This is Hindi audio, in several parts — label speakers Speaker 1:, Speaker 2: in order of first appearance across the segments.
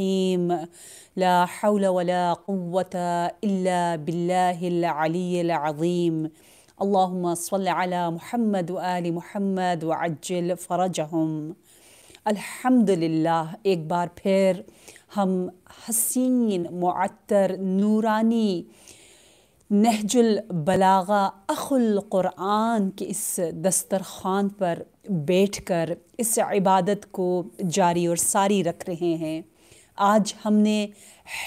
Speaker 1: الرحيم لا حول ولا قوه الا بالله العلي العظيم اللهم صل على محمد وآل محمद वज्जल फ़रजहम अल्हम्दुलिल्लाह एक बार फिर हम हसीन मअतर नूरानी नहजुल बलागा अखुल क़ुरान के इस दस्तरखान पर बैठकर इस इबादत को जारी और सारी रख रहे हैं आज हमने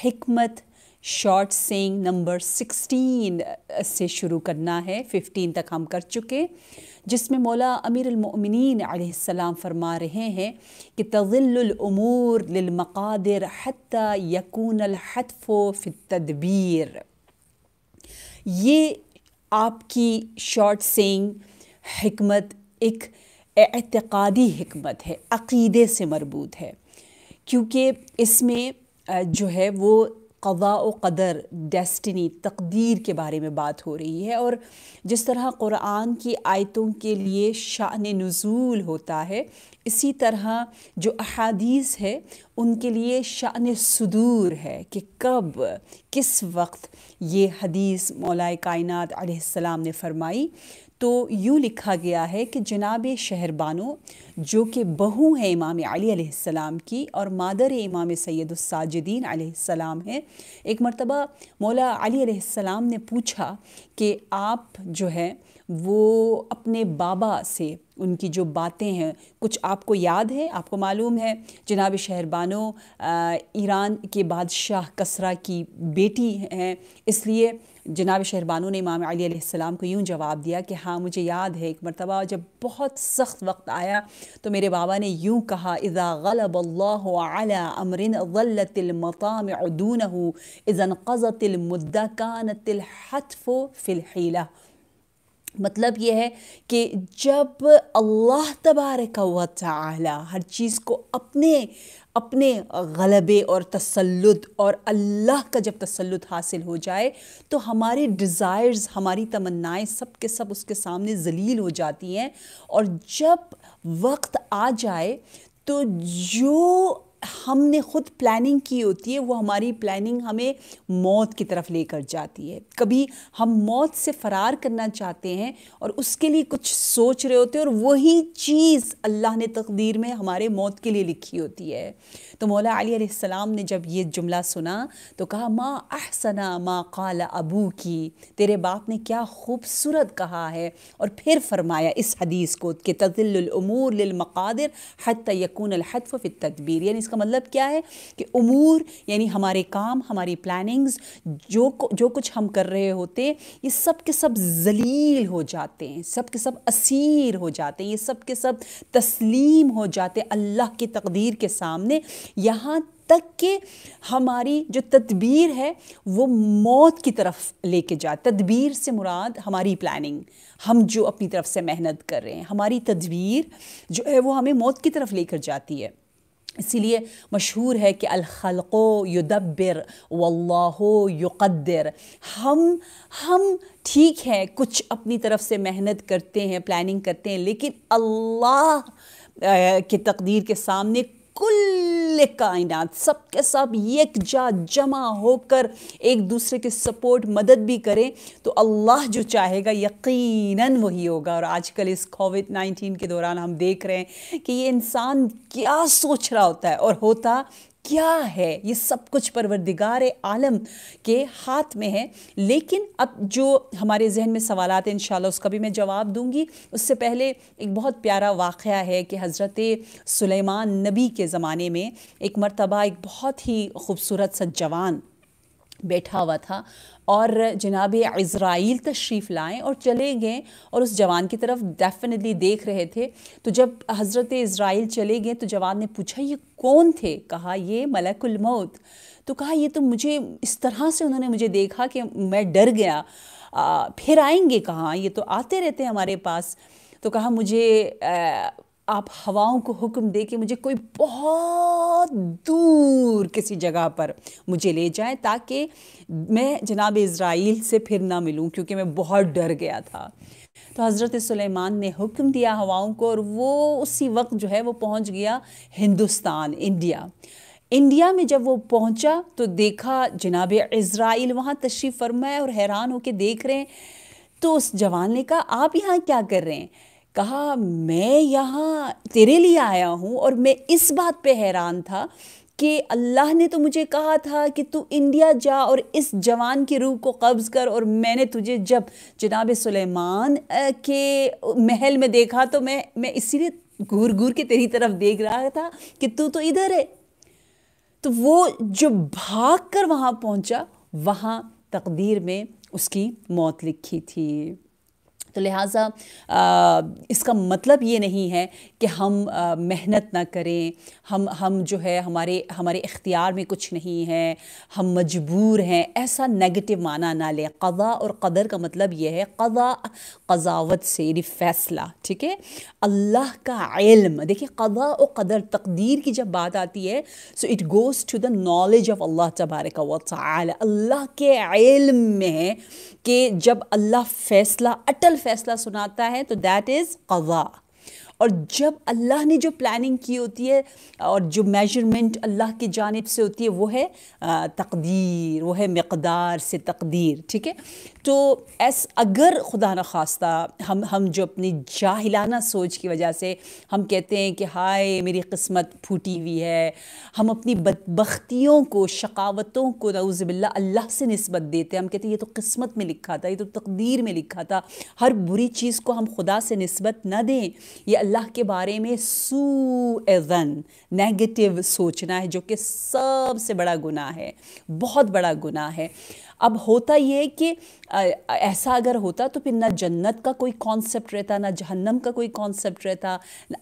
Speaker 1: हमत शॉर्ट सेंग नंबर 16 से शुरू करना है 15 तक हम कर चुके जिसमें मौला अमीर आसमाम फरमा रहे हैं कि तज़िलूर लिलमक़ादिर हत यकून हतफ़ो फ़ितदबीर ये आपकी शॉर्ट सेंग हमत एक एतकादी हमत है अक़ीदे से मरबूत है क्योंकि इसमें जो है वो कवा व कदर डेस्टिनी तकदीर के बारे में बात हो रही है और जिस तरह क़ुरान की आयतों के लिए शान नज़ूल होता है इसी तरह जो अहादीस है उनके लिए शान सदूर है कि कब किस वक्त ये हदीस मौलाए कायनत ने फरमाई तो यूँ लिखा गया है कि जनाब शहरबानो जो कि बहू हैं इमाम अली की और मादर इमाम सैदुलसाजिदीन आलाम हैं एक मरतबा मौला अली ने पूछा कि आप जो है वो अपने बाबा से उनकी जो बातें हैं कुछ आपको याद है आपको मालूम है जनाब शहरबानो ईरान के बादशाह कसरा की बेटी हैं इसलिए जनाब शहरबानों ने इमाम अली अलैहिस्सलाम को यूँ जवाब दिया कि हाँ मुझे याद है एक मरतबा जब बहुत सख्त वक्त आया तो मेरे बाबा ने यूँ कहा इज़ा गलब अला अमरिन गलतमताम दून इज़न क़ज़तिलमद्दा कानतिलहतफ़ो फ़िलहीला मतलब यह है कि जब अल्लाह तबारक वाली हर चीज़ को अपने अपने गलबे और तसल्लुद और अल्लाह का जब तसल्लुद हासिल हो जाए तो हमारे डिज़ायर्स हमारी तमन्नाएं सब के सब उसके सामने जलील हो जाती हैं और जब वक्त आ जाए तो जो हमने खुद प्लानिंग की होती है वो हमारी प्लानिंग हमें मौत की तरफ लेकर जाती है कभी हम मौत से फरार करना चाहते हैं और उसके लिए कुछ सोच रहे होते हैं और वही चीज़ अल्लाह ने तकदीर में हमारे मौत के लिए लिखी होती है तो मौला अली सलाम ने जब ये जुमला सुना तो कहा माँ अहसना माँ कल अबू की तेरे बाप ने क्या खूबसूरत कहा है और फिर फरमाया इस हदीस को कि तजिलमूर लिलमकादिर हत यकून हतफ़ तदबीर यानी इसका मतलब क्या है कि उमूर यानी हमारे काम हमारी प्लानिंग्स जो जो कुछ हम कर रहे होते ये सब के सब जलील हो जाते हैं सब के सब असीर हो जाते हैं ये सब के सब तस्लीम हो जाते अल्लाह की तकदीर के सामने यहाँ तक कि हमारी जो तदबीर है वो मौत की तरफ लेके जाए तदबीर से मुराद हमारी प्लानिंग हम जो अपनी तरफ से मेहनत कर रहे हैं हमारी तदबीर जो है वो हमें मौत की तरफ लेकर जाती है इसीलिए मशहूर है कि अलखलको युदब्बिर वल्लाहो युकद्दर हम हम ठीक है कुछ अपनी तरफ से मेहनत करते हैं प्लानिंग करते हैं लेकिन अल्लाह के तकदीर के सामने कुल कायनात सब के सब यकजा जमा होकर एक दूसरे के सपोर्ट मदद भी करें तो अल्लाह जो चाहेगा यकीनन वही होगा और आजकल इस कोविड नाइन्टीन के दौरान हम देख रहे हैं कि ये इंसान क्या सोच रहा होता है और होता क्या है ये सब कुछ परवरदिगार आलम के हाथ में है लेकिन अब जो हमारे जहन में सवाल आते हैं इन उसका भी मैं जवाब दूंगी उससे पहले एक बहुत प्यारा वाक़ है कि हज़रत सुलेमान नबी के ज़माने में एक मरतबा एक बहुत ही खूबसूरत सा जवान बैठा हुआ था और जनाब इसराइल तशरीफ़ लाएँ और चले गए और उस जवान की तरफ डेफिनेटली देख रहे थे तो जब हज़रत इसराइल चले गए तो जवान ने पूछा ये कौन थे कहा ये मलकुलमौत तो कहा ये तो मुझे इस तरह से उन्होंने मुझे देखा कि मैं डर गया आ, फिर आएंगे कहाँ ये तो आते रहते हैं हमारे पास तो कहा मुझे आ, आप हवाओं को हुक्म दे के मुझे कोई बहुत दूर किसी जगह पर मुझे ले जाएं ताकि मैं जनाब इसराइल से फिर ना मिलूं क्योंकि मैं बहुत डर गया था तो हज़रत सुलेमान ने हुक्म दिया हवाओं को और वो उसी वक्त जो है वो पहुंच गया हिंदुस्तान इंडिया इंडिया में जब वो पहुंचा तो देखा जनाब इसराइल वहाँ तशरीफ़ फरमाए और हैरान होकर देख रहे हैं तो उस जवान ने कहा आप यहाँ क्या कर रहे हैं कहा मैं यहाँ तेरे लिए आया हूँ और मैं इस बात पे हैरान था कि अल्लाह ने तो मुझे कहा था कि तू इंडिया जा और इस जवान की रूह को कब्ज़ कर और मैंने तुझे जब जनाब सुलेमान के महल में देखा तो मैं मैं इसीलिए घूर घूर के तेरी तरफ देख रहा था कि तू तो इधर है तो वो जो भाग कर वहाँ पहुँचा वहाँ तकदीर में उसकी मौत लिखी थी तो लिहाजा आ, इसका मतलब ये नहीं है कि हम आ, मेहनत ना करें हम हम जो है हमारे हमारे इख्तियार में कुछ नहीं है हम मजबूर हैं ऐसा नेगेटिव माना ना लें कज़ा और कदर का मतलब ये है कज़ा कजावत से यानी फैसला ठीक है अल्लाह का इल्म देखिए कज़ा और कदर तकदीर की जब बात आती है so it goes to the knowledge of Allah तबारक वाल अल्लाह के इल्म में कि जब अल्लाह फ़ैसला अटल फैसला सुनाता है तो दैट इज़ कवा और जब अल्लाह ने जो प्लानिंग की होती है और जो मेजरमेंट अल्लाह की जानब से होती है वो है तकदीर वो है मकदार से तकदीर ठीक है तो ऐस अगर खुदा न खास्ता हम हम जो अपनी जाहिलाना सोच की वजह से हम कहते हैं कि हाय मेरी किस्मत फूटी हुई है हम अपनी बदबख्तियों को शकावतों को नउज़बिल्ला अल्लाह से नस्बत देते हैं हम कहते हैं ये तो किस्मत में लिखा था ये तो तकदीर में लिखा था हर बुरी चीज़ को हम खुदा से नस्बत ना दें ये अल्लाह के बारे में सून नेगेटिव सोचना है जो कि सबसे बड़ा गुनाह है बहुत बड़ा गुनाह है अब होता ये कि ऐसा अगर होता तो फिर ना जन्नत का कोई कॉन्सेप्ट रहता ना जहन्नम का कोई कॉन्सेप्ट रहता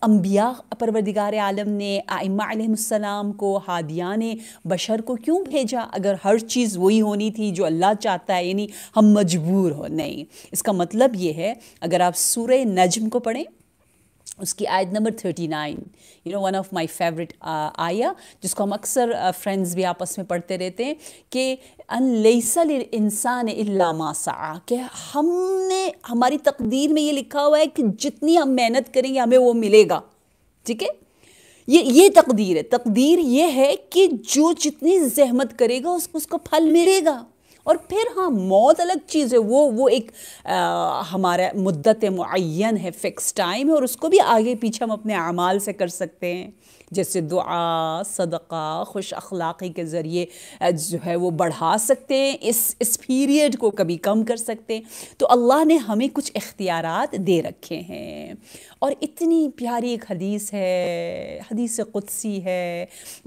Speaker 1: अम्बिया परवरदिगार आलम ने आमासम को हादियान बशर को क्यों भेजा अगर हर चीज़ वही होनी थी जो अल्लाह चाहता है यानी हम मजबूर हो नहीं इसका मतलब ये है अगर आप सूर नजम को पढ़ें उसकी आयत number thirty nine you know one of my favourite आया जिसको हम अक्सर फ्रेंड्स भी आपस में पढ़ते रहते हैं कि लेसल इंसान इलामासा कि हमने हमारी तकदीर में ये लिखा हुआ है कि जितनी हम मेहनत करेंगे हमें वो मिलेगा ठीक है ये ये तकदीर है तकदीर ये है कि जो जितनी जहमत करेगा उसको उसको फल मिलेगा और फिर हाँ मौत अलग चीज़ है वो वो एक आ, हमारा मुद्दत मुन है फ़िक्स टाइम है और उसको भी आगे पीछे हम अपने अमाल से कर सकते हैं जैसे दुआ सदका खुश अखलाक़ी के ज़रिए जो है वो बढ़ा सकते हैं इस इस पीरियड को कभी कम कर सकते हैं तो अल्लाह ने हमें कुछ इख्तियार दे रखे हैं और इतनी प्यारी एक हदीस है हदीस क़ुदसी है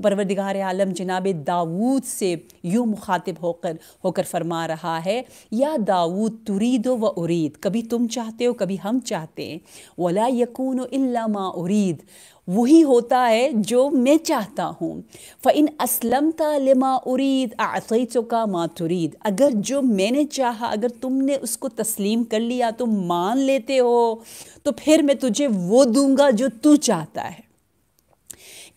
Speaker 1: परवरदिगार आलम जनाब दाऊद से यूँ मुखातिब होकर होकर फरमा रहा है या दाऊद तुरीदो व उरीद कभी तुम चाहते हो कभी हम चाहते हैं वला यकून मा उरीद वही होता है जो मैं चाहता हूँ इन असलम तमा उरीद आसैचो का माँ तुरीद अगर जो मैंने चाहा अगर तुमने उसको तस्लीम कर लिया तुम तो मान लेते हो तो फिर मैं तुझे तुझे वो दूंगा जो तू चाहता है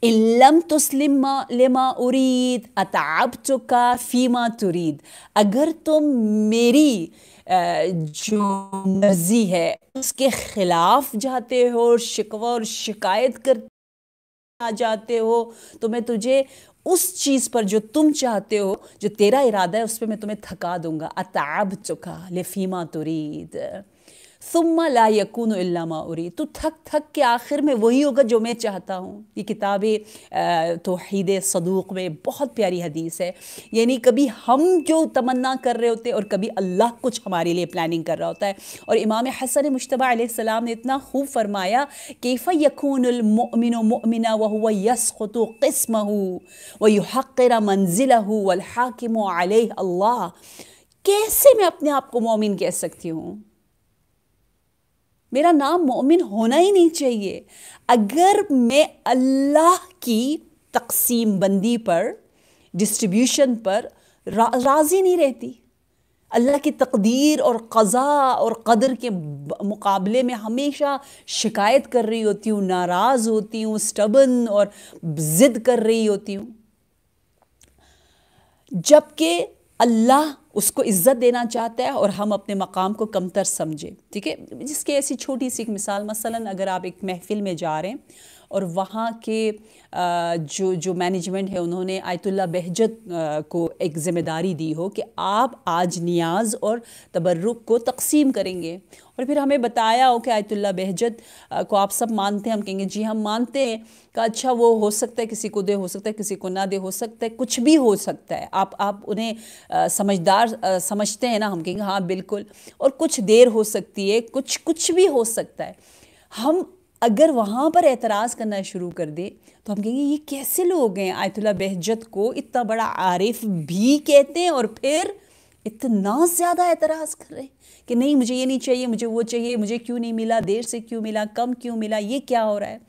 Speaker 1: इल्लम तस्लिम लिमा उरीद अताब तो का फीमा तुरीद अगर तुम तो मेरी जो मर्जी है उसके ख़िलाफ़ जाते हो और शिकवा और शिकायत कर आ जाते हो तो मैं तुझे उस चीज़ पर जो तुम चाहते हो जो तेरा इरादा है उस पर मैं तुम्हें थका दूंगा अताब चुका तो लिफीमा तुरीद सुम्मा ला यकून इल्लामा उरी तो थक थक के आखिर में वही होगा जो मैं चाहता हूँ ये किताब तोहद सदूक में बहुत प्यारी हदीस है यानी कभी हम जो तमन्ना कर रहे होते और कभी अल्लाह कुछ हमारे लिए प्लानिंग कर रहा होता है और इमाम हसन मुशतबा सलाम ने इतना खूब फरमाया कैफ़ा यक़ून ममिना वह व यसखत हो व हक़रा मंजिल हो अल्हाकिम अल्लाह कैसे मैं अपने आप को मोमिन कह सकती हूँ मेरा नाम मोमिन होना ही नहीं चाहिए अगर मैं अल्लाह की तकसीम बंदी पर डिस्ट्रीब्यूशन पर रा, राज़ी नहीं रहती अल्लाह की तकदीर और कज़ा और कदर के मुकाबले में हमेशा शिकायत कर रही होती हूँ नाराज़ होती हूँ स्टबन और ज़िद कर रही होती हूँ जबकि अल्लाह उसको इज़्ज़त देना चाहता है और हम अपने मकाम को कमतर समझें ठीक है जिसकी ऐसी छोटी सी मिसाल मसलन अगर आप एक महफ़िल में जा रहे हैं और वहाँ के जो जो मैनेजमेंट है उन्होंने आयतुल्ला बहजत को एक ज़िम्मेदारी दी हो कि आप आज नियाज और तबर्रुक को तकसीम करेंगे और फिर हमें बताया हो कि आयतुल्ला बहजत को आप सब मानते हैं हम कहेंगे जी हम मानते हैं का अच्छा वो हो सकता है किसी को दे हो सकता है किसी को ना दे हो सकता है कुछ भी हो सकता है आप आप उन्हें समझदार समझते हैं ना हम कहेंगे हाँ बिल्कुल और कुछ देर हो सकती है कुछ कुछ भी हो सकता है हम अगर वहाँ पर एतराज़ करना शुरू कर दे तो हम कहेंगे ये कैसे लोग हैं आयतुल्ला बहजत को इतना बड़ा आरिफ भी कहते हैं और फिर इतना ज़्यादा एतराज़ कर रहे हैं कि नहीं मुझे ये नहीं चाहिए मुझे वो चाहिए मुझे क्यों नहीं मिला देर से क्यों मिला कम क्यों मिला ये क्या हो रहा है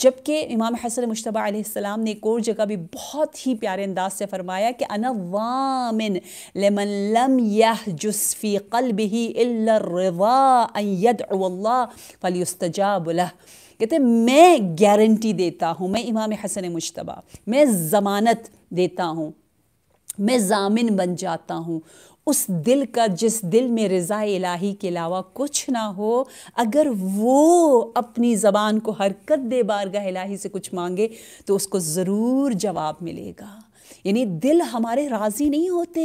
Speaker 1: जबकि इमाम हसन मुशतबा आसमाम ने एक और जगह भी बहुत ही प्यारे अंदाज से फरमाया कि अनवामिन लेमन लम यह जुसफ़ी कल भी अल्लाह कहते मैं गारंटी देता हूँ मैं इमाम हसन मुशतबा मैं ज़मानत देता हूँ मैं जामिन बन जाता हूँ उस दिल का जिस दिल में रज़ा इलाही के अलावा कुछ ना हो अगर वो अपनी ज़बान को हरकत दे बारगाह इलाही से कुछ मांगे तो उसको ज़रूर जवाब मिलेगा यानी दिल हमारे राज़ी नहीं होते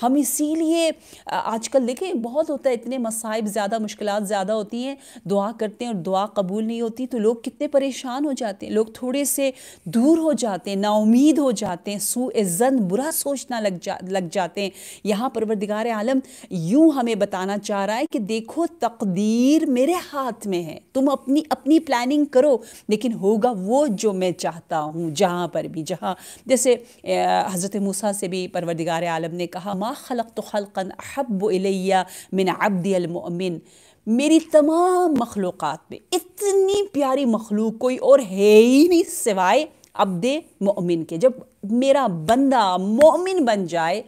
Speaker 1: हम इसीलिए आजकल देखें बहुत होता है इतने मसाइब ज़्यादा मुश्किल ज़्यादा होती हैं दुआ करते हैं और दुआ कबूल नहीं होती तो लोग कितने परेशान हो जाते हैं लोग थोड़े से दूर हो जाते हैं नाउमीद हो जाते हैं सुजन बुरा सोचना लग जा लग जाते हैं यहाँ परवरदिगार आलम यूँ हमें बताना चाह रहा है कि देखो तकदीर मेरे हाथ में है तुम अपनी अपनी प्लानिंग करो लेकिन होगा वो जो मैं चाहता हूँ जहाँ पर भी जहाँ जैसे हज़रत मूसा से भी परवरदिगार आलम ने कहा माँ खलक तो खलकन हब इलैया मिन अब्दिलमिन मेरी तमाम मखलूक़ में इतनी प्यारी मखलूक कोई और है ही नहीं सिवाय अब्द मोमिन के जब मेरा बंदा मोमिन बन जाए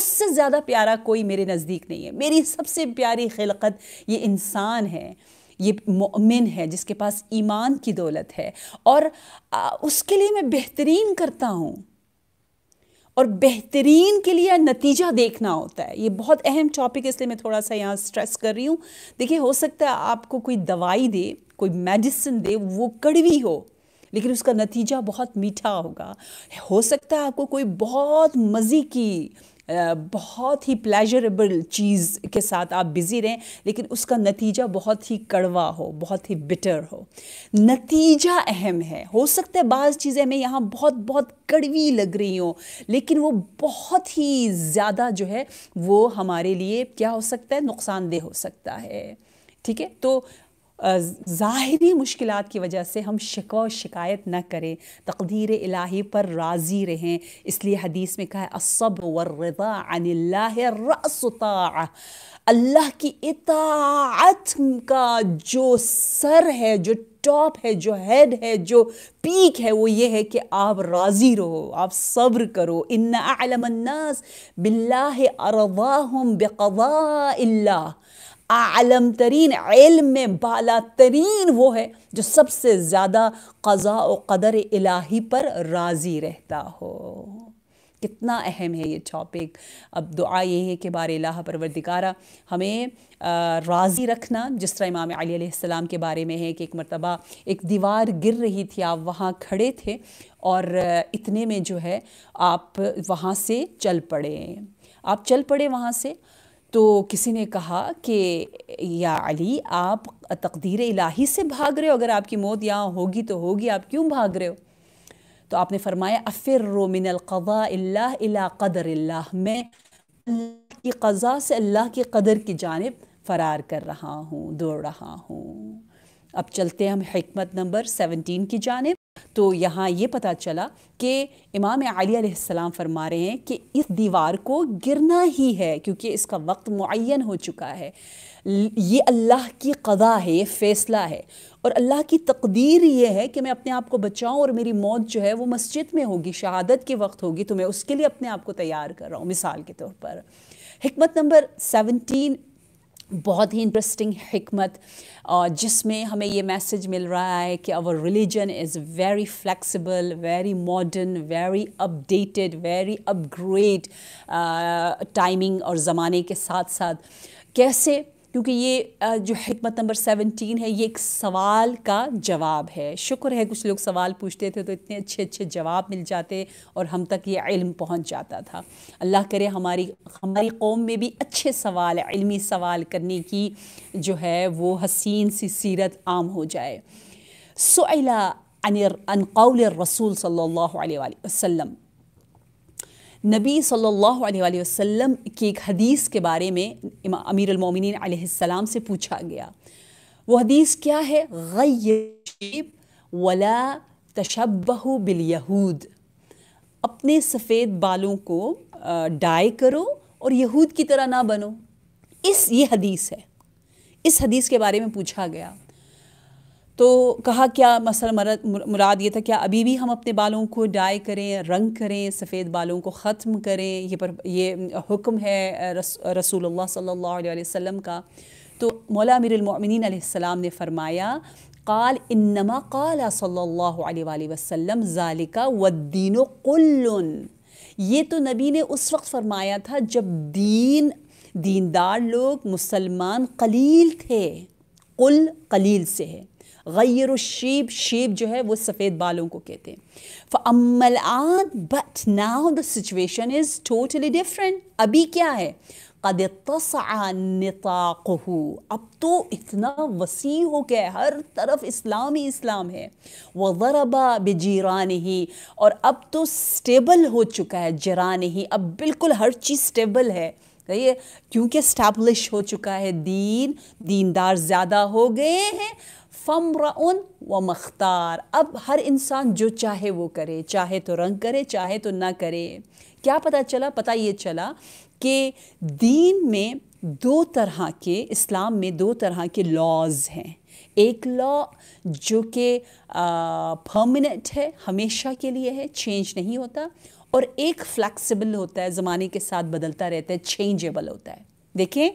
Speaker 1: उससे ज़्यादा प्यारा कोई मेरे नज़दीक नहीं है मेरी सबसे प्यारी खिलकत ये इंसान है ये मोमिन है जिसके पास ईमान की दौलत है और उसके लिए मैं बेहतरीन करता हूँ और बेहतरीन के लिए नतीजा देखना होता है ये बहुत अहम टॉपिक इसलिए मैं थोड़ा सा यहाँ स्ट्रेस कर रही हूँ देखिए हो सकता है आपको कोई दवाई दे कोई मेडिसिन दे वो कड़वी हो लेकिन उसका नतीजा बहुत मीठा होगा हो सकता है आपको कोई बहुत मज़े की बहुत ही प्लेजरेबल चीज़ के साथ आप बिज़ी रहें लेकिन उसका नतीजा बहुत ही कड़वा हो बहुत ही बिटर हो नतीजा अहम है हो सकता है बाज़ चीज़ें हमें यहाँ बहुत बहुत कड़वी लग रही हों लेकिन वो बहुत ही ज़्यादा जो है वो हमारे लिए क्या हो सकता है नुकसानदेह हो सकता है ठीक है तो ज़ाहरी मुश्किल की वजह से हम शिको शिकायत न करें तकदीर इलाही पर राज़ी रहें इसलिए हदीस में कहा असब वर्रदा अल्लाह की इतात का जो सर है जो टॉप है जो हेड है जो पीक है वो ये है कि आप राज़ी रहो आप सब्र करो इन अलमन्नास बिल्ला अरवाहम बेकवा आलम तरीन इल्म में बाला तरीन वो है जो सबसे ज़्यादा क़ज़ा व कदर इलाही पर राज़ी रहता हो कितना अहम है ये टॉपिक अब दुआ यही है कि बार अल्लाह परवरदिकारा हमें राज़ी रखना जिस तरह इमाम अलीसम के बारे में है कि एक मरतबा एक दीवार गिर रही थी आप वहाँ खड़े थे और इतने में जो है आप वहाँ से चल पड़े आप चल पड़े वहाँ से तो किसी ने कहा कि या अली आप तकदीर इलाही से भाग रहे हो अगर आपकी मौत यहाँ होगी तो होगी आप क्यों भाग रहे हो तो आपने फरमाया अफ़िर रोमिन कवा कदर कदर मैं की कज़ा से अल्लाह की कदर की जानब फ़रार कर रहा हूँ दौड़ रहा हूँ अब चलते हैं हम हमत नंबर सेवनटीन की जानब तो यहाँ ये पता चला कि इमाम अली फरमा रहे हैं कि इस दीवार को गिरना ही है क्योंकि इसका वक्त मुन हो चुका है ये अल्लाह की कदा है फ़ैसला है और अल्लाह की तकदीर ये है कि मैं अपने आप को बचाऊँ और मेरी मौत जो है वो मस्जिद में होगी शहादत के वक्त होगी तो मैं उसके लिए अपने आप को तैयार कर रहा हूँ मिसाल के तौर पर हमत नंबर सेवनटीन बहुत ही इंटरेस्टिंग हमत uh, जिसमें हमें ये मैसेज मिल रहा है कि our religion is very flexible very modern very updated very upgrade timing और ज़माने के साथ साथ कैसे क्योंकि ये जो हमत नंबर सेवनटीन है ये एक सवाल का जवाब है शुक्र है कुछ लोग सवाल पूछते थे तो इतने अच्छे अच्छे जवाब मिल जाते और हम तक ये इल्म पहुंच जाता था अल्लाह करे हमारी हमारी कौम में भी अच्छे सवाल इल्मी सवाल करने की जो है वो हसीन सी सीरत आम हो जाए सुला अन कौल रसूल सल्ला वसम नबी सल्लल्लाहु अलैहि वसल्लम की एक हदीस के बारे में अमीर अलमोमिन से पूछा गया वो हदीस क्या है गैब वला तशबह यहूद अपने सफ़ेद बालों को डाई करो और यहूद की तरह ना बनो इस ये हदीस है इस हदीस के बारे में पूछा गया तो कहा क्या मसल मरद मुराद ये था क्या अभी भी हम अपने बालों को डाई करें रंग करें सफ़ेद बालों को ख़त्म करें ये पर ये हुक्म है रस, रसूलुल्लाह सल्लल्लाहु अलैहि का तो मौला अमीरमिन ने फ़रमाया قال صلى الله عليه واله وسلم ज़ालिका वद्दीन كل ये तो नबी ने उस वक्त फरमाया था जब दीन दीनदार लोग मुसलमान कलील थे कुल कलील से है गैर शेब शेब जो है वो सफ़ेद बालों को कहते हैं फ़मल आद but now the situation is totally different अभी क्या है कद तसाकू अब तो इतना वसी हो गया हर तरफ इस्लाम ही इस्लाम है वह गरबा जीरा ही और अब तो स्टेबल हो चुका है जरा नहीं अब बिल्कुल हर चीज़ स्टेबल है कहिए क्योंकि इस्टेब्लिश हो चुका है दीन दीनदार ज़्यादा हो गए हैं फ़मराउन व मख्तार अब हर इंसान जो चाहे वो करे चाहे तो रंग करे चाहे तो ना करे क्या पता चला पता ये चला कि दीन में दो तरह के इस्लाम में दो तरह के लॉज हैं एक लॉ जो कि परमानेंट है हमेशा के लिए है चेंज नहीं होता और एक फ्लैक्सीबल होता है ज़माने के साथ बदलता रहता है चेंजेबल होता है देखें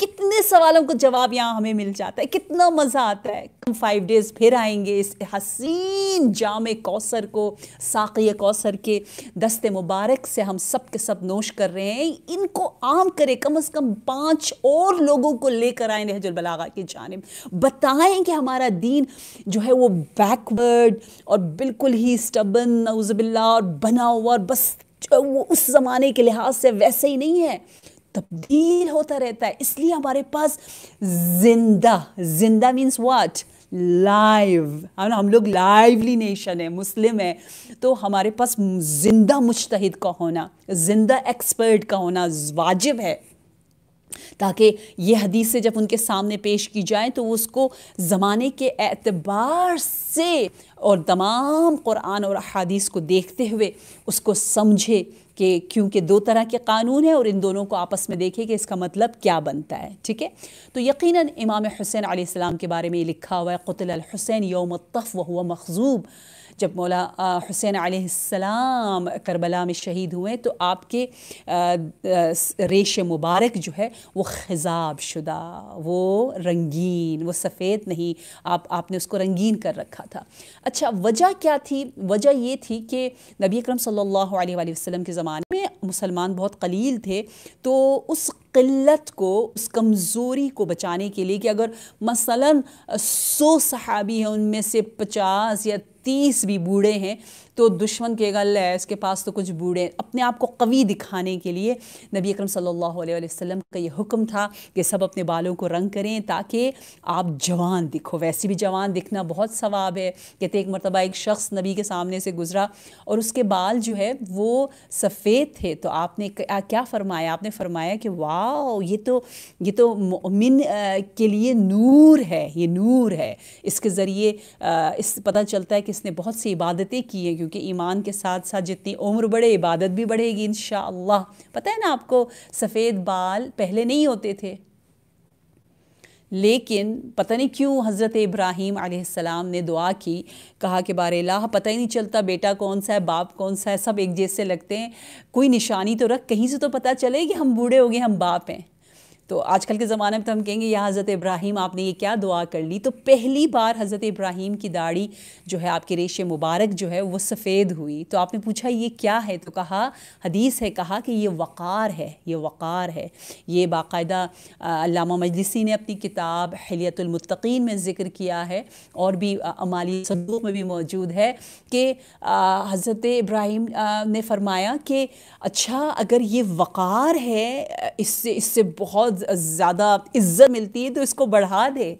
Speaker 1: कितने सवालों का जवाब यहाँ हमें मिल जाता है कितना मज़ा आता है हम फाइव डेज फिर आएंगे इस हसीन जाम कौसर को साक़ी कौसर के दस्ते मुबारक से हम सब के सब नोश कर रहे हैं इनको आम करें कम अज़ कम पाँच और लोगों को लेकर आए बलागा की जानब बताएं कि हमारा दीन जो है वो बैकवर्ड और बिल्कुल ही स्टबन नवज़बिल्ला और बना हुआ और बस वो उस ज़माने के लिहाज से वैसे ही नहीं है तब्दील होता रहता है इसलिए हमारे पास जिंदा जिंदा मीन्स वाट लाइव हम लोग लाइवली नेशन है मुस्लिम है तो हमारे पास जिंदा मुश्तहिद का होना जिंदा एक्सपर्ट का होना वाजिब है ताकि ये हदीसें जब उनके सामने पेश की जाएँ तो उसको ज़माने के एतबार से और तमाम कुरान और अदीस को देखते हुए उसको समझे कि क्योंकि दो तरह के कानून हैं और इन दोनों को आपस में देखें कि इसका मतलब क्या बनता है ठीक है तो यकीनन इमाम हुसैन आसमाम के बारे में लिखा हुआ है कतल हुसैन यौम तफ़ व हुआ मखजूब जब मौला हुसैन आसमाम करबला में शहीद हुए तो आपके रेश मुबारक जो है वो खजाब शुदा वो रंगीन वो सफ़ेद नहीं आप आपने उसको रंगीन कर रखा था अच्छा वजह क्या थी वजह ये थी कि नबी अक्रम सल्लल्लाहु के ज़माने में मुसलमान बहुत कलील थे तो उस किल्लत को उस कमज़ोरी को बचाने के लिए कि अगर मसलन सौ सहाबी हैं उनमें से पचास या तीस भी बूढ़े हैं तो दुश्मन के गल है उसके पास तो कुछ बूढ़े अपने आप को कवी दिखाने के लिए नबी अकरम सल्लल्लाहु अलैहि वसल्लम का ये हुक्म था कि सब अपने बालों को रंग करें ताकि आप जवान दिखो वैसे भी जवान दिखना बहुत सवाब है कहते एक मरतबा एक शख्स नबी के सामने से गुज़रा और उसके बाल जो है वो सफ़ेद थे तो आपने क्या फ़रमाया आपने फ़रमाया कि वाह ये तो ये तो मिन के लिए नूर है ये नूर है इसके ज़रिए इस पता चलता है कि इसने बहुत सी इबादतें की हैं क्योंकि ईमान के साथ साथ जितनी उम्र बढ़े इबादत भी बढ़ेगी इन पता है ना आपको सफ़ेद बाल पहले नहीं होते थे लेकिन पता नहीं क्यों हज़रत इब्राहिम आसमाम ने दुआ की कहा कि बार ला पता ही नहीं चलता बेटा कौन सा है बाप कौन सा है सब एक जैसे लगते हैं कोई निशानी तो रख कहीं से तो पता चले कि हम बूढ़े हो गए हम बाप हैं तो आजकल के ज़माने में तो हम कहेंगे यहाँ हज़रत इब्राहिम आपने ये क्या दुआ कर ली तो पहली बार हज़रत इब्राहिम की दाढ़ी जो है आपके रेशे मुबारक जो है वो सफ़ेद हुई तो आपने पूछा ये क्या है तो कहा हदीस है कहा कि ये वक़ार है ये वक़ार है ये बाकायदा मजलिसी ने अपनी किताब हलियतुलमतकीन में ज़िक्र किया है और भी अमाली सदूक में भी मौजूद है कि हज़रत इब्राहिम ने फरमाया कि अच्छा अगर ये वक़ार है इससे इससे बहुत ज़्यादा इज्जत मिलती है तो इसको बढ़ा दे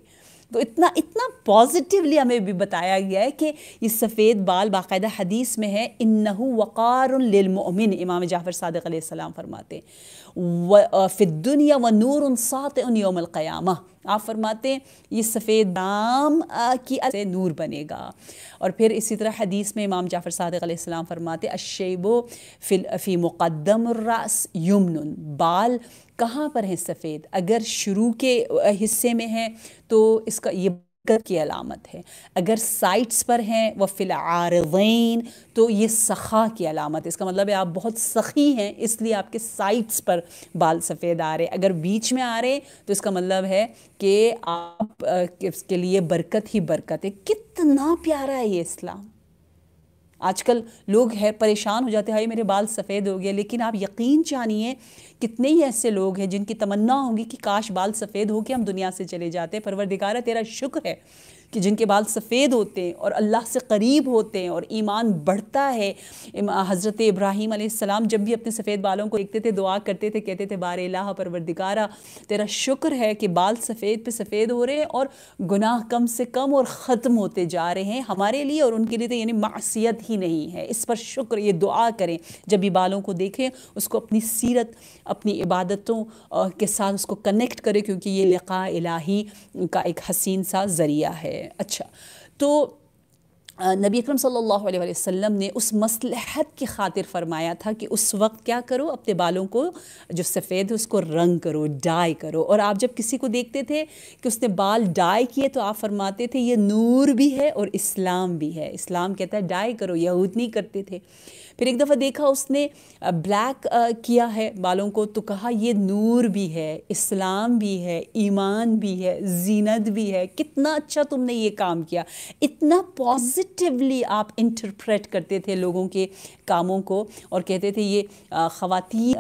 Speaker 1: तो इतना इतना पॉजिटिवली हमें भी बताया गया है कि ये सफ़ेद बाल बाकायदा हदीस में है इन्नहु वक़ारमिन इमाम जाफ़र सदक सलाम फरमाते हैं व फ़िदुनिया व नूर उन सात उन योमलक़यामा आप फरमाते हैं ये सफ़ेद नाम की से नूर बनेगा और फिर इसी तरह हदीस में इमाम जाफ़र सदक फरमाते अशेबो फिल फ़ी मुक़दम रस यमन बाल कहाँ पर है सफ़ेद अगर शुरू के हिस्से में है तो इसका ये बरकत की अलामत है अगर साइट्स पर हैं व फिलआरवैन तो ये सखा की अलामत है इसका मतलब है आप बहुत सखी हैं इसलिए आपके साइट्स पर बाल सफ़ेद आ रहे अगर बीच में आ रहे तो इसका मतलब है कि आप इसके लिए बरकत ही बरकत है कितना प्यारा है ये इस्लाम आजकल लोग है परेशान हो जाते हैं मेरे बाल सफ़ेद हो गए लेकिन आप यकीन जानिए कितने ही ऐसे लोग हैं जिनकी तमन्ना होगी कि काश बाल सफ़ेद हो के हम दुनिया से चले जाते परवरदिगारा तेरा शुक्र है कि जिनके बाल सफ़ेद होते हैं और अल्लाह से करीब होते हैं और ईमान बढ़ता है हज़रत इब्राहीम आसमाम जब भी अपने सफ़ेद बालों को देखते थे दुआ करते थे कहते थे बार लाह परवरदिगारा तेरा शुक्र है कि बाल सफ़ेद पे सफ़ेद हो रहे हैं और गुनाह कम से कम और ख़त्म होते जा रहे हैं हमारे लिए और उनके लिए तो यानी मासीत ही नहीं है इस पर शुक्र ये दुआ करें जब भी बालों को देखें उसको अपनी सीरत अपनी इबादतों के साथ उसको कनेक्ट करें क्योंकि ये लिखा इलाही का एक हसीन सा ज़रिया है है अच्छा तो नबी अकरम सल्लल्लाहु अलैहि वसल्लम ने उस मसलहत की खातिर फरमाया था कि उस वक्त क्या करो अपने बालों को जो सफ़ेद है उसको रंग करो डाई करो और आप जब किसी को देखते थे कि उसने बाल डाई किए तो आप फरमाते थे ये नूर भी है और इस्लाम भी है इस्लाम कहता है डाई करो यहूद नहीं करते थे फिर एक दफ़ा देखा उसने ब्लैक किया है बालों को तो कहा ये नूर भी है इस्लाम भी है ईमान भी है जीनत भी है कितना अच्छा तुमने ये काम किया इतना पॉजिटिवली आप इंटरप्रेट करते थे लोगों के कामों को और कहते थे ये ख़वाती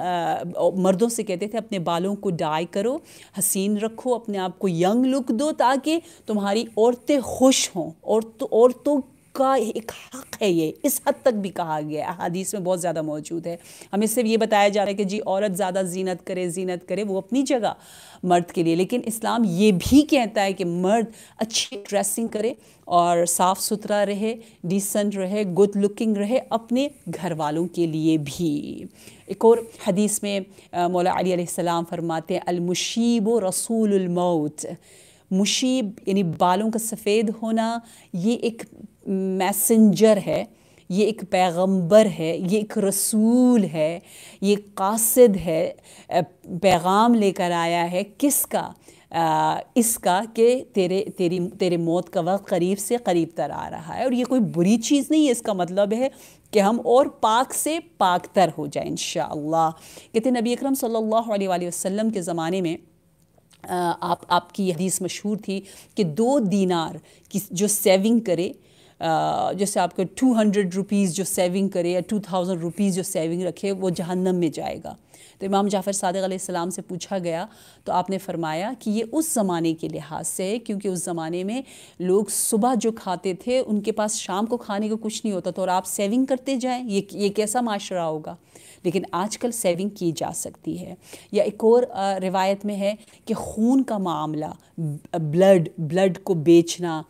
Speaker 1: मर्दों से कहते थे अपने बालों को डाई करो हसीन रखो अपने आप को यंग लुक दो ताकि तुम्हारी औरतें खुश हों औरतों औरतों का एक हक है ये इस हद तक भी कहा गया है हदीस में बहुत ज़्यादा मौजूद है हमें सिर्फ ये बताया जा रहा है कि जी औरत ज़्यादा जीनत करे जीनत करे वो अपनी जगह मर्द के लिए लेकिन इस्लाम ये भी कहता है कि मर्द अच्छी ड्रेसिंग करे और साफ़ सुथरा रहे डिसेंट रहे गुड लुकिंग रहे अपने घर वालों के लिए भी एक और हदीस में मौला अली सलाम फरमाते हैं अलमुशीब रसूलमौत मुशीब यानी बालों का सफ़ेद होना ये एक मैसेंजर है ये एक पैगंबर है ये एक रसूल है ये कासद है पैगाम लेकर आया है किसका आ, इसका कि तेरे तेरी तेरे मौत का वक्त करीब से करीब तर आ रहा है और ये कोई बुरी चीज़ नहीं है इसका मतलब है कि हम और पाक से पाक तर हो जाए इन कहते नबी अकरम सल्लल्लाहु अलैहि वसल्लम के ज़माने में आप आपकी हदीस मशहूर थी कि दो दीनार की जो सेविंग करे जैसे आपको टू हंड्रेड रुपीज़ जो सेविंग करे या टू थाउजेंड रुपीज़ जो सेविंग रखे वो जहन्नम में जाएगा तो इमाम जाफ़र सदक सलाम से पूछा गया तो आपने फरमाया कि ये उस ज़माने के लिहाज से है क्योंकि उस ज़माने में लोग सुबह जो खाते थे उनके पास शाम को खाने को कुछ नहीं होता तो और आप सेविंग करते जाएँ ये ये कैसा माशरा होगा लेकिन आजकल सेविंग की जा सकती है या एक और रिवायत में है कि खून का मामला ब्लड ब्लड को बेचना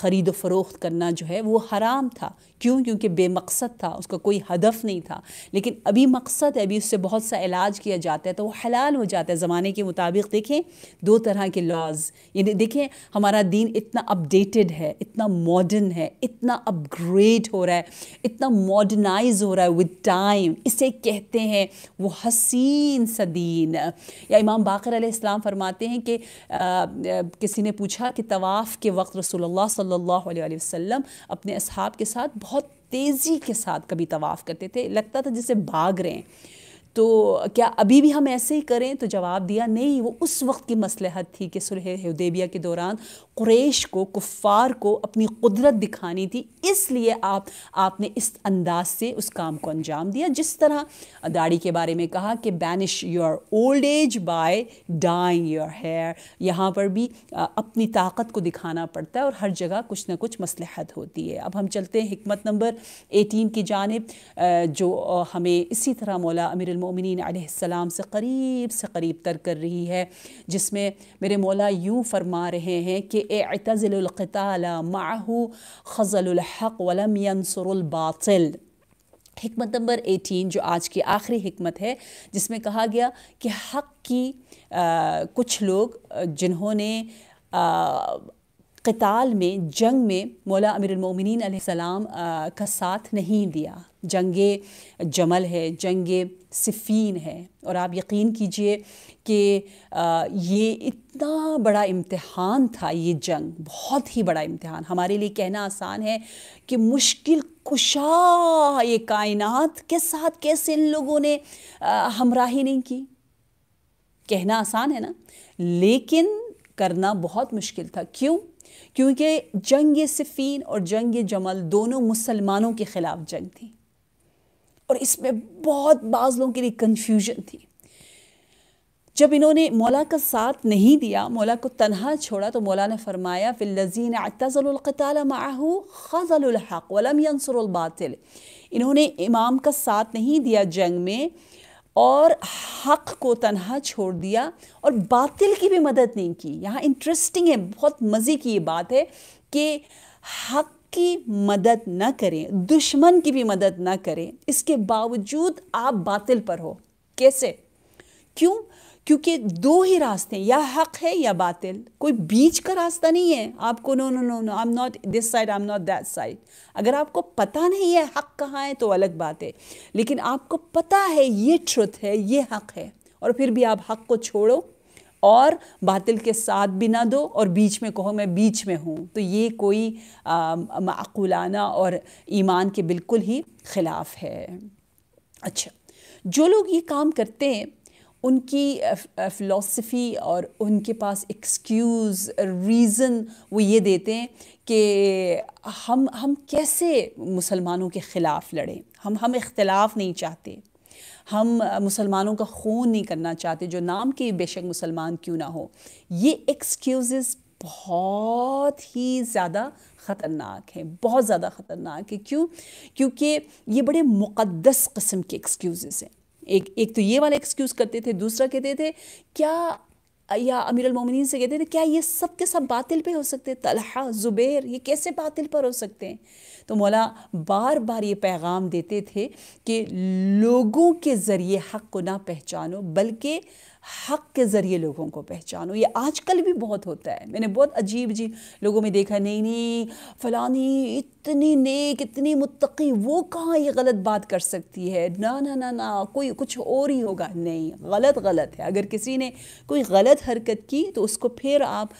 Speaker 1: ख़रीद फ़रोख्त करना जो है वो हराम था क्यों क्योंकि बेमकसद था उसका कोई हदफ नहीं था लेकिन अभी मकसद है अभी उससे बहुत सा इलाज किया जाता है तो वो हलाल हो जाता है ज़माने के मुताबिक देखें दो तरह के लॉज यानी देखें हमारा दीन इतना अपडेटेड है इतना मॉडर्न है इतना अपग्रेड हो रहा है इतना मॉडर्नाइज हो रहा है विद टाइम इसे कहते हैं वो हसीन सदीन या इमाम बाकर इस्लाम फरमाते हैं कि किसी ने पूछा कि तवाफ़ के वक्त रसोल्ला सल्ला वसम अपने असहाब के साथ बहुत तेज़ी के साथ कभी तवाफ़ करते थे लगता था जैसे भाग रहे हैं तो क्या अभी भी हम ऐसे ही करें तो जवाब दिया नहीं वो उस वक्त की मसलहत थी कि सुलह हदेबिया के दौरान कुरैश को कुफ़ार को अपनी कुदरत दिखानी थी इसलिए आप आपने इस अंदाज से उस काम को अंजाम दिया जिस तरह दाढ़ी के बारे में कहा कि banish your old age by dyeing your hair यहाँ पर भी अपनी ताकत को दिखाना पड़ता है और हर जगह कुछ ना कुछ मसलहत होती है अब हम चलते हैं हमत नंबर एटीन की जानब जो हमें इसी तरह मौला अमीरमिन आसमाम से करीब से करीब तर कर रही है जिसमें मेरे मौला यूँ फरमा रहे हैं कि اعتزلوا القتال معه خزلوا الحق ولم ينصروا الباطل हमत नंबर 18 जो आज की आखिरी हमत है जिसमें कहा गया कि हक की आ, कुछ लोग जिन्होंने कताल में जंग में मौला अमीरमिन का साथ नहीं दिया जंग जमल है जंग सिफ़ीन है और आप यकीन कीजिए कि ये इतना बड़ा इम्तहान था ये जंग बहुत ही बड़ा इम्तहान हमारे लिए कहना आसान है कि मुश्किल कुशा ये कायनात के साथ कैसे इन लोगों ने हमराही नहीं की कहना आसान है ना लेकिन करना बहुत मुश्किल था क्यों क्योंकि जंग सिफ़ीन और जंग जमल दोनों मुसलमानों के ख़िलाफ़ जंग थी और इसमें बहुत बाज लोगों के लिए कन्फ्यूजन थी जब इन्होंने मौला का साथ नहीं दिया मौला को तनहा छोड़ा तो मौला ने फरमाया फिर लजीन अतज़लकतालू ख़ज़लहक वलम इन्होंने इमाम का साथ नहीं दिया जंग में और हक को तनहा छोड़ दिया और बातिल की भी मदद नहीं की यहाँ इंटरेस्टिंग है बहुत मज़े की ये बात है कि हक की मदद ना करें दुश्मन की भी मदद ना करें इसके बावजूद आप बातिल पर हो कैसे क्यों क्योंकि दो ही रास्ते हैं या हक है या बातिल कोई बीच का रास्ता नहीं है आपको no no no no I am not this side I am not that side अगर आपको पता नहीं है हक कहाँ है तो अलग बात है लेकिन आपको पता है ये ट्रुथ है ये हक है और फिर भी आप हक को छोड़ो और बातिल के साथ भी ना दो और बीच में कहो मैं बीच में हूँ तो ये कोई माकूलाना और ईमान के बिल्कुल ही ख़िलाफ़ है अच्छा जो लोग ये काम करते हैं उनकी फ़िलासफ़ी और उनके पास एक्सक्यूज़ रीज़न वो ये देते हैं कि हम हम कैसे मुसलमानों के ख़िलाफ़ लड़ें हम हम इख्तलाफ नहीं चाहते हम मुसलमानों का खून नहीं करना चाहते जो नाम के बेशक मुसलमान क्यों ना हो ये एक्सक्यूज़ बहुत ही ज़्यादा ख़तरनाक हैं बहुत ज़्यादा ख़तरनाक है क्यों क्योंकि ये बड़े मुक़दस कस्म के एक्सक्यूज़ हैं एक एक तो ये वाला एक्सक्यूज़ करते थे दूसरा कहते थे क्या या अमीर मोमिन से कहते थे क्या ये सब के सब बातिल पे हो सकते हैं तलहा ज़ुबैर ये कैसे बातिल पर हो सकते हैं तो मौला बार बार ये पैगाम देते थे कि लोगों के ज़रिए हक़ को ना पहचानो बल्कि हक के ज़रिए लोगों को पहचानो ये आजकल भी बहुत होता है मैंने बहुत अजीब जी लोगों में देखा नहीं नहीं फलानी इतनी नेक इतनी मुतकी वो कहाँ ये गलत बात कर सकती है ना ना ना ना कोई कुछ और ही होगा नहीं गलत गलत है अगर किसी ने कोई गलत हरकत की तो उसको फिर आप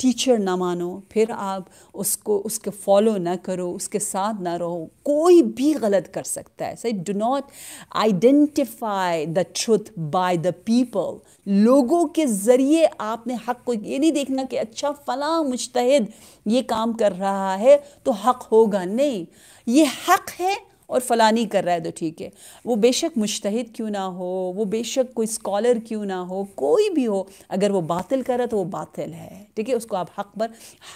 Speaker 1: टीचर ना मानो फिर आप उसको उसके फॉलो ना करो उसके साथ ना रहो कोई भी गलत कर सकता है सही do not identify the truth by the people लोगों के ज़रिए आपने हक को ये नहीं देखना कि अच्छा फ़ला मुश्तहिद ये काम कर रहा है तो हक होगा नहीं ये हक है और फ़लानी कर रहा है तो ठीक है वो बेशक मुश्तद क्यों ना हो वो बेशक कोई स्कॉलर क्यों ना हो कोई भी हो अगर वो बातिल कर रहा तो वो बातिल है ठीक है उसको आप हक पर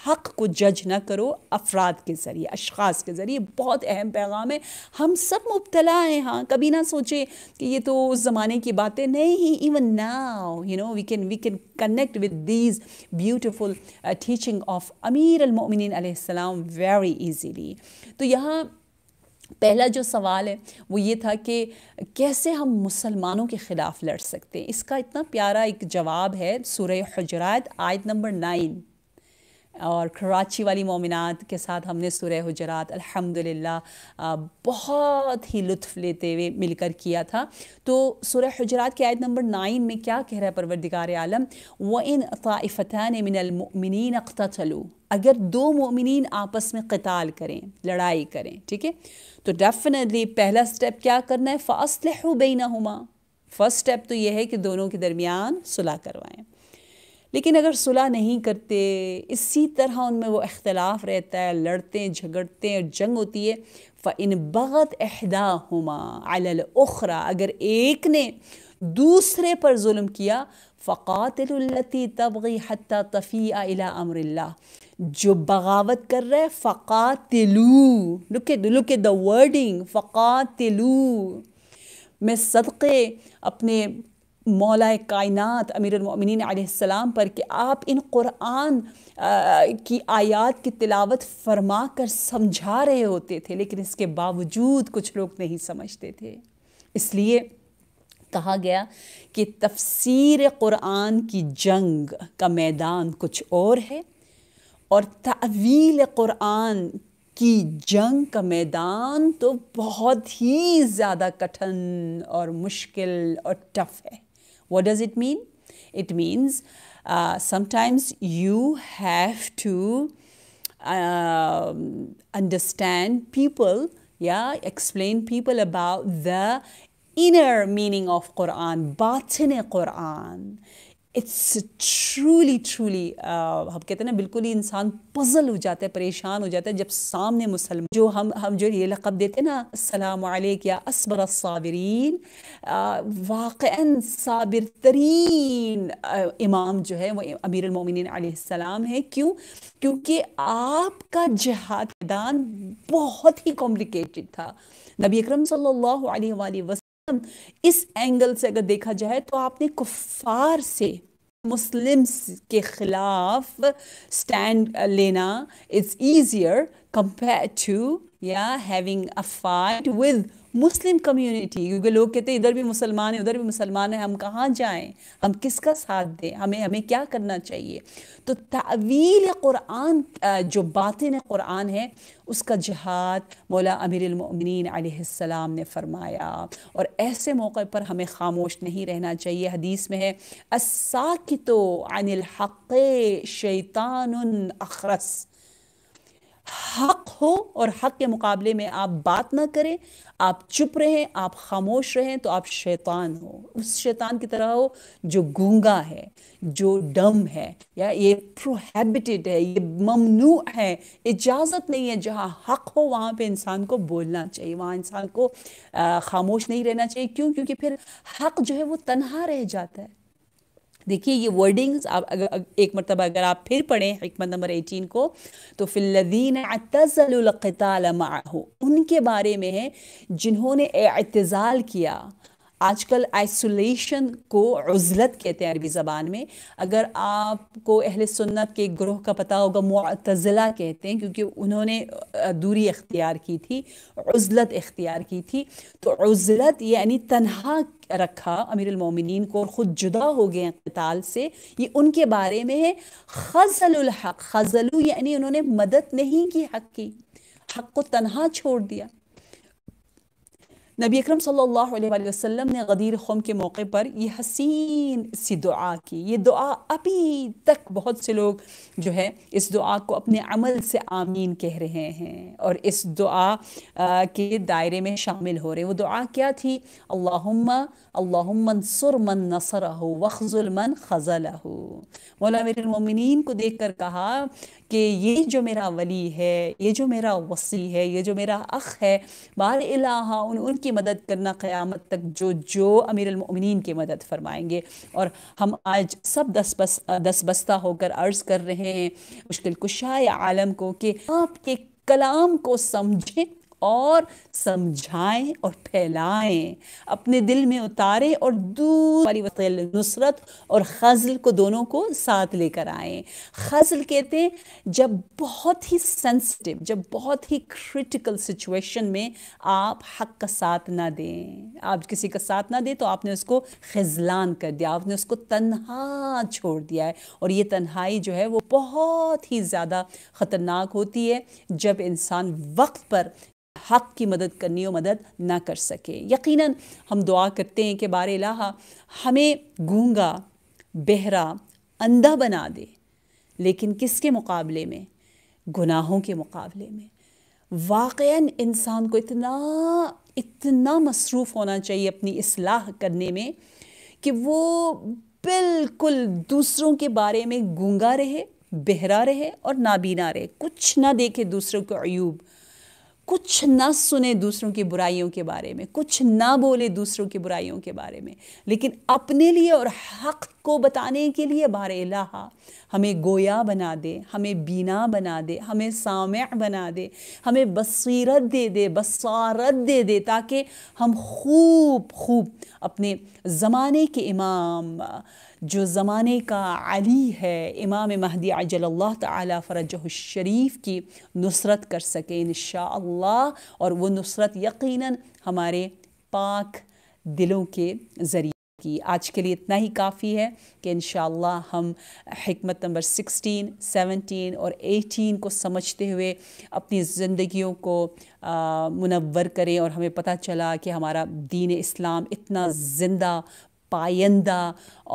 Speaker 1: हक को जज ना करो अफराद के ज़रिए अशास के ज़रिए बहुत अहम पैगाम है हम सब मुबतला हैं हाँ कभी ना सोचें कि ये तो उस ज़माने की बातें नहीं even now you know we can we can connect with these beautiful teaching of अमीर अलमिन वेरी ईजीली तो यहाँ पहला जो सवाल है वो ये था कि कैसे हम मुसलमानों के ख़िलाफ़ लड़ सकते हैं इसका इतना प्यारा एक जवाब है सूर्य हजरात आयत नंबर नाइन और कराची वाली मोमिनात के साथ हमने सुरह हजरात अल्हम्दुलिल्लाह बहुत ही लुत्फ़ लेते हुए मिलकर किया था तो सुरह हजरात की आयत नंबर नाइन में क्या कह रहा है परवरदिगार आलम व इन ने मिनमिन अख्ता चलू अगर दो मोमिन आपस में कताल करें लड़ाई करें ठीक है तो डेफिनेटली पहला स्टेप क्या करना है फ़ासलहु बेना फर्स्ट स्टेप तो यह है कि दोनों के दरमियान सुलह करवाएँ लेकिन अगर सुलह नहीं करते इसी तरह उनमें वो अख्तिलाफ़ रहता है लड़ते हैं झगड़ते हैं जंग होती है फ़िन बगत अहदा हमा अलखरा अगर एक ने दूसरे पर जुल्म किया फ़ातिलती तबगी हती तफ़ी अला अमरल्ला जो बगावत कर रहे है फ़ातिलू लुक लुक द वर्डिंग फ़ातिलू मैं सदक़े अपने मौला कायनात अमीर आसमाम पर कि आप इन क़ुरान की आयात की तिलावत फरमा कर समझा रहे होते थे लेकिन इसके बावजूद कुछ लोग नहीं समझते थे इसलिए कहा गया कि तफसीर क़ुरान की जंग का मैदान कुछ और है और तवील क़ुरान की जंग का मैदान तो बहुत ही ज़्यादा कठिन और मुश्किल और टफ है What does it mean? It means uh, sometimes you have to um, understand people, yeah, explain people about the inner meaning of Quran, batini Quran. It's truly truly हम कहते हैं ना बिल्कुल ही इंसान पजल हो जाता है परेशान हो जाता है जब सामने मुसलमान जो हम हम जो ये लक़ब देते ना असलम या असबर साबरीन uh, वाक़ साबिर तरीन uh, इमाम जो है वो अमीर अलमिन है क्यों क्योंकि आपका जहादान बहुत ही कॉम्प्लिकेटेड था नबी अक्रम सल्ला इस एंगल से अगर देखा जाए तो आपने कुफार से मुस्लिम्स के खिलाफ स्टैंड लेना इज़ ईजियर कंपेयर टू या having a fight with Muslim community क्योंकि लोग कहते हैं इधर भी मुसलमान है उधर भी मुसलमान है हम कहाँ जाएं हम किसका साथ दें हमें हमें क्या करना चाहिए तो तावील कुरान जो बातें कुरान है उसका जहाद मौला अमीर सलाम ने फरमाया और ऐसे मौके पर हमें खामोश नहीं रहना चाहिए हदीस में है असाकितो अनिल हक़ शैतान अखरस हक हो और हक के मुकाबले में आप बात ना करें आप चुप रहें आप खामोश रहें तो आप शैतान हो उस शैतान की तरह हो जो गूंगा है जो डम है या ये प्रोहैबिटेड है ये ममनू है इजाज़त नहीं है जहाँ हक हो वहाँ पे इंसान को बोलना चाहिए वहाँ इंसान को खामोश नहीं रहना चाहिए क्यों क्योंकि फिर हक जो है वो तनहा रह जाता है देखिए ये वर्डिंग्स आप अगर एक मरतबा अगर आप फिर पढ़ें हमत नंबर एटीन को तो फिल्लिन तसलताल हो उनके बारे में है जिन्होंने एतज़ाल किया आजकल आइसोलेशन को उजलत कहते हैं अरबी ज़बान में अगर आपको अहल सुन्नत के ग्रोह का पता होगा मतज़ला कहते हैं क्योंकि उन्होंने दूरी इख्तियार की थी उजलत अख्तियार की थी तो उजलत यानी तनहा रखा अमीरमिन को और ख़ुद जुदा हो गए ताल से ये उनके बारे में है खजल हक खजलू यानी उन्होंने मदद नहीं की हक की हक को तनहा छोड़ दिया नबी अक्रम सल्लल्लाहु ने गदीर खम के मौके पर यह हसीन सी दुआ की ये दुआ अभी तक बहुत से लोग जो है इस दुआ को अपने अमल से आमीन कह रहे हैं और इस दुआ के दायरे में शामिल हो रहे वो दुआ क्या थी अल्लाहुम्मा अल्लाहुम्मन सुर मन नसर हो वखजुलमन खजल हो मौला मेरे को देख कर कहा कि ये जो मेरा वली है ये जो मेरा वसी है ये जो मेरा अख है बार अला उन उनकी मदद करना क़यामत तक जो जो अमीरमिन की मदद फरमाएंगे और हम आज सब दस बस दस बस्ता होकर अर्ज़ कर रहे हैं मुश्किल कुशा आलम को कि आपके कलाम को समझें और समझाएं और फैलाएं अपने दिल में उतारें और दूर वाली नुसरत और खजल को दोनों को साथ लेकर आएं खजल कहते हैं जब बहुत ही सेंसिटिव जब बहुत ही क्रिटिकल सिचुएशन में आप हक का साथ ना दें आप किसी का साथ ना दें तो आपने उसको खजलान कर दिया आपने उसको तन्हा छोड़ दिया है और ये तन्हाई जो है वो बहुत ही ज़्यादा ख़तरनाक होती है जब इंसान वक्त पर हक़ की मदद करनी हो मदद ना कर सके यकीनन हम दुआ करते हैं कि बार ला हमें गूंगा बहरा अंधा बना दे लेकिन किसके मुकाबले में गुनाहों के मुकाबले में वाक़ इंसान को इतना इतना मसरूफ़ होना चाहिए अपनी असलाह करने में कि वो बिल्कुल दूसरों के बारे में गूंगा रहे बहरा रहे और नाबीना रहे कुछ ना देखे दूसरों के अयूब कुछ ना सुने दूसरों की बुराइयों के बारे में कुछ ना बोले दूसरों की बुराइयों के बारे में लेकिन अपने लिए और हक़ को बताने के लिए बार इलाहा हमें गोया बना दे हमें बीना बना दे हमें साम बना दे हमें बसीरत दे दे बसारत दे दे ताकि हम खूब खूब अपने ज़माने के इमाम जो ज़माने का अली है इमाम महदी अजल्ला ताली शरीफ की नुसरत कर सके इन और वो नुसरत यकीनन हमारे पाक दिलों के ज़रिए की आज के लिए इतना ही काफ़ी है कि इन हम हमत नंबर सिक्सटीन सेवनटीन और एटीन को समझते हुए अपनी ज़िंदगियों को मुनवर करें और हमें पता चला कि हमारा दीन इस्लाम इतना ज़िंदा पायंदा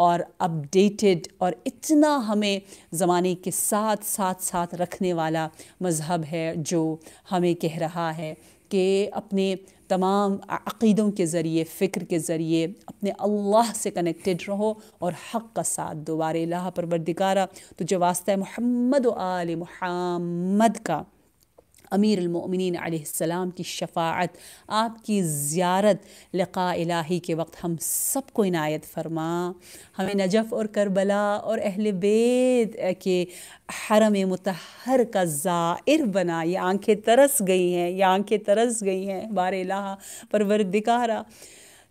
Speaker 1: और अपडेटेड और इतना हमें ज़माने के साथ साथ साथ रखने वाला मज़हब है जो हमें कह रहा है कि अपने तमाम अक़ीदों के ज़रिए फ़िक्र के ज़रिए अपने अल्लाह से कनेक्टेड रहो और हक़ का साथ दोबारा ला अल्लाह तो जो वास्ता है मोहम्मद आल महमद का अमीर अमीरमिन आसमाम की शफात आपकी ज़्यारत लिका इलाही के वक्त हम सब को इनायत फरमा हमें नजफ़ और करबला और अहल बेद के हरम मतहर का ज़ायर बना ये आंखें तरस गई हैं ये आंखें तरस गई हैं बार परवर दिकारा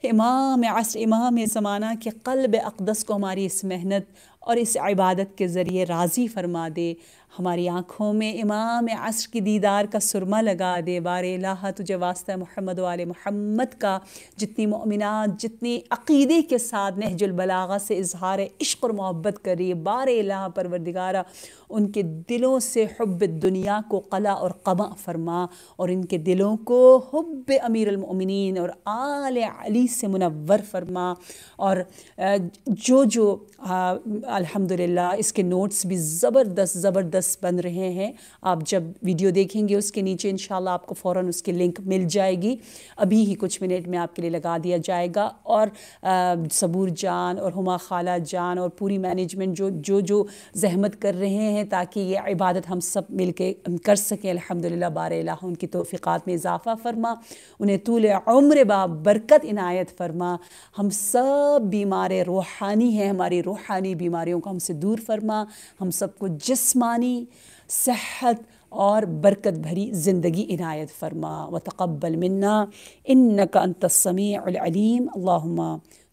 Speaker 1: इमाम असर इमाम समाना के कल्ब अकदस को हमारी इस मेहनत और इस इबादत के ज़रिए राज़ी फरमा दे हमारी आँखों में इमाम असर की दीदार का सुरमा लगा दे बार ला तुझे वास्ता महमद वाल महमद का जितनी ममिनत जितने अकीदे के साथ नहजुलबलागा से इजहार इश्क और मोहब्बत करी बार ला परवरदिगारा उनके दिलों से हब दुनिया को कला और कमा फरमा और इनके दिलों को हब अमीरमिन और आल अली से मुनवर फरमा और जो जो अलहमदिल्ला इसके नोट्स भी ज़बरदस्त ज़बरदस्त टीचर्स बन रहे हैं आप जब वीडियो देखेंगे उसके नीचे इन आपको फ़ौर उसकी लिंक मिल जाएगी अभी ही कुछ मिनट में आपके लिए लगा दिया जाएगा और सबूर जान और हम खाला जान और पूरी मैनेजमेंट जो जो जो जहमत कर रहे हैं ताकि ये इबादत हम सब मिल के कर सकें अलहमदिल्ला बार उनकी तोफ़ीक़ात में इजाफ़ा फ़रमा उन्हें तूल उम्र बरकत इनायत फ़रमा हम सब बीमार रूहानी हैं हमारी रूहानी बीमारियों को हमसे दूर फरमा हम सबको जिसमानी صحة اور برکت بھری زندگی عنایت فرما وتقبل منا انك انت السميع العليم اللهم